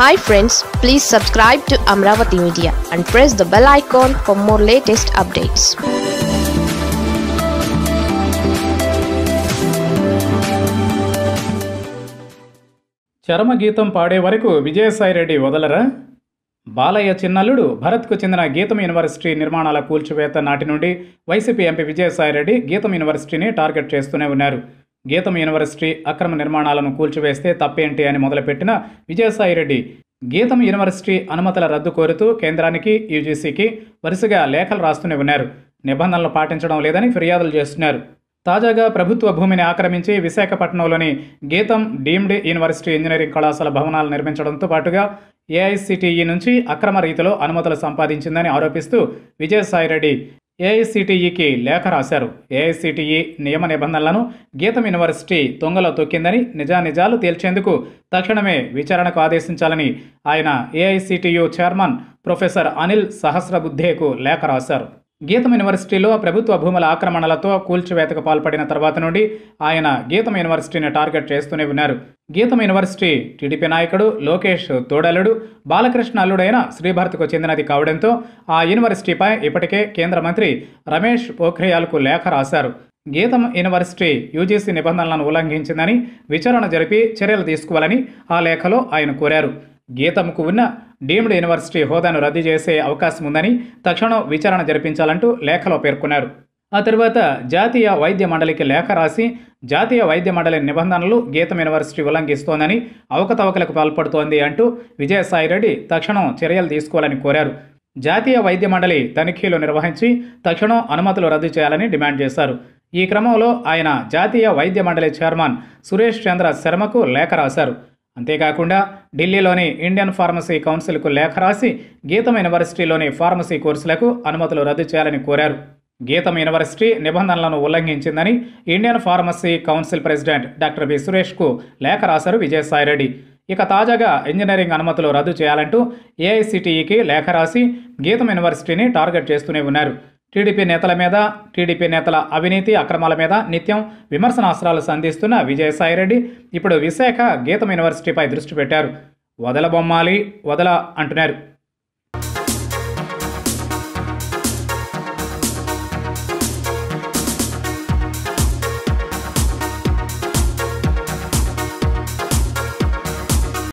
hi friends please subscribe to Amaravati media and press the bell icon for more latest updates చరమ గీతం పాడే వరకు విజయసాయి రెడ్డి వదలరా బాలయ్య చిన్నల్లుడు భరత్కు చెందిన గీతం యూనివర్సిటీ నిర్మాణాల కూల్చివేత నాటి నుండి వైసీపీ ఎంపీ విజయసాయి రెడ్డి గీతం యూనివర్సిటీని టార్గెట్ చేస్తూనే ఉన్నారు గీతం యూనివర్సిటీ అక్రమ నిర్మాణాలను కూల్చివేస్తే తప్పేంటి అని మొదలుపెట్టిన విజయసాయిరెడ్డి గీతం యూనివర్సిటీ అనుమతుల రద్దు కోరుతూ కేంద్రానికి యూజీసీకి వరుసగా లేఖలు రాస్తూనే ఉన్నారు నిబంధనలు పాటించడం లేదని ఫిర్యాదులు చేస్తున్నారు తాజాగా ప్రభుత్వ భూమిని ఆక్రమించి విశాఖపట్నంలోని గీతం డీమ్డ్ యూనివర్సిటీ ఇంజనీరింగ్ కళాశాల భవనాలు నిర్మించడంతో పాటుగా ఏఐసిటిఈ నుంచి అక్రమ రీతిలో అనుమతులు సంపాదించిందని ఆరోపిస్తూ విజయసాయిరెడ్డి ఏఐసిటిఈకి లేఖ రాశారు ఏఐసిటిఈ నియమ నిబంధనలను గీతం యూనివర్సిటీ తొంగలో తొక్కిందని నిజానిజాలు తేల్చేందుకు తక్షణమే విచారణకు ఆదేశించాలని ఆయన ఏఐసిటియు చైర్మన్ ప్రొఫెసర్ అనిల్ సహస్రబుద్ధేకు లేఖ రాశారు గీతం యూనివర్సిటీలో ప్రభుత్వ భూముల ఆక్రమణలతో కూల్చివేతకు పాల్పడిన తర్వాత నుండి ఆయన గీతం యూనివర్సిటీని టార్గెట్ చేస్తూనే ఉన్నారు గీతం యూనివర్సిటీ టీడీపీ నాయకుడు లోకేష్ తోడలుడు బాలకృష్ణ అల్లుడైన శ్రీభారత్కు చెందినది కావడంతో ఆ యూనివర్సిటీపై ఇప్పటికే కేంద్ర మంత్రి రమేష్ పోఖ్రియాల్కు లేఖ రాశారు గీతం యూనివర్సిటీ యూజీసీ నిబంధనలను ఉల్లంఘించిందని విచారణ జరిపి చర్యలు తీసుకోవాలని ఆ లేఖలో ఆయన కోరారు గీతంకు ఉన్న డీమ్డ్ యూనివర్సిటీ హోదాను రద్దు చేసే అవకాశం ఉందని తక్షణం విచారణ జరిపించాలంటూ లేఖలో పేర్కొన్నారు ఆ తర్వాత జాతీయ వైద్య మండలికి లేఖ రాసి జాతీయ వైద్య మండలి నిబంధనలు గీతం యూనివర్సిటీ ఉల్లంఘిస్తోందని అవకతవకలకు పాల్పడుతోంది అంటూ విజయసాయిరెడ్డి తక్షణం చర్యలు తీసుకోవాలని కోరారు జాతీయ వైద్య మండలి తనిఖీలు నిర్వహించి తక్షణం అనుమతులు రద్దు చేయాలని డిమాండ్ చేశారు ఈ క్రమంలో ఆయన జాతీయ వైద్య మండలి చైర్మన్ సురేష్ చంద్ర శర్మకు లేఖ రాశారు అంతేకాకుండా ఢిల్లీలోని ఇండియన్ ఫార్మసీ కౌన్సిల్కు లేఖ రాసి గీతం యూనివర్సిటీలోని ఫార్మసీ కోర్సులకు అనుమతులు రద్దు చేయాలని కోరారు గీతం యూనివర్సిటీ నిబంధనలను ఉల్లంఘించిందని Indian pharmacy council president doctor B సురేష్కు లేఖ రాశారు విజయసాయిరెడ్డి ఇక తాజాగా ఇంజనీరింగ్ అనుమతులు రద్దు చేయాలంటూ ఏఐసిటిఈకి లేఖ రాసి గీతం యూనివర్సిటీని టార్గెట్ చేస్తూనే ఉన్నారు టీడీపీ నేతల మీద టీడీపీ నేతల అవినీతి అక్రమాల మీద నిత్యం విమర్శనాస్త్రాలు సంధిస్తున్న విజయసాయిరెడ్డి ఇప్పుడు విశాఖ గీతం యూనివర్సిటీపై దృష్టి పెట్టారు వదల బొమ్మాలి వదల అంటున్నారు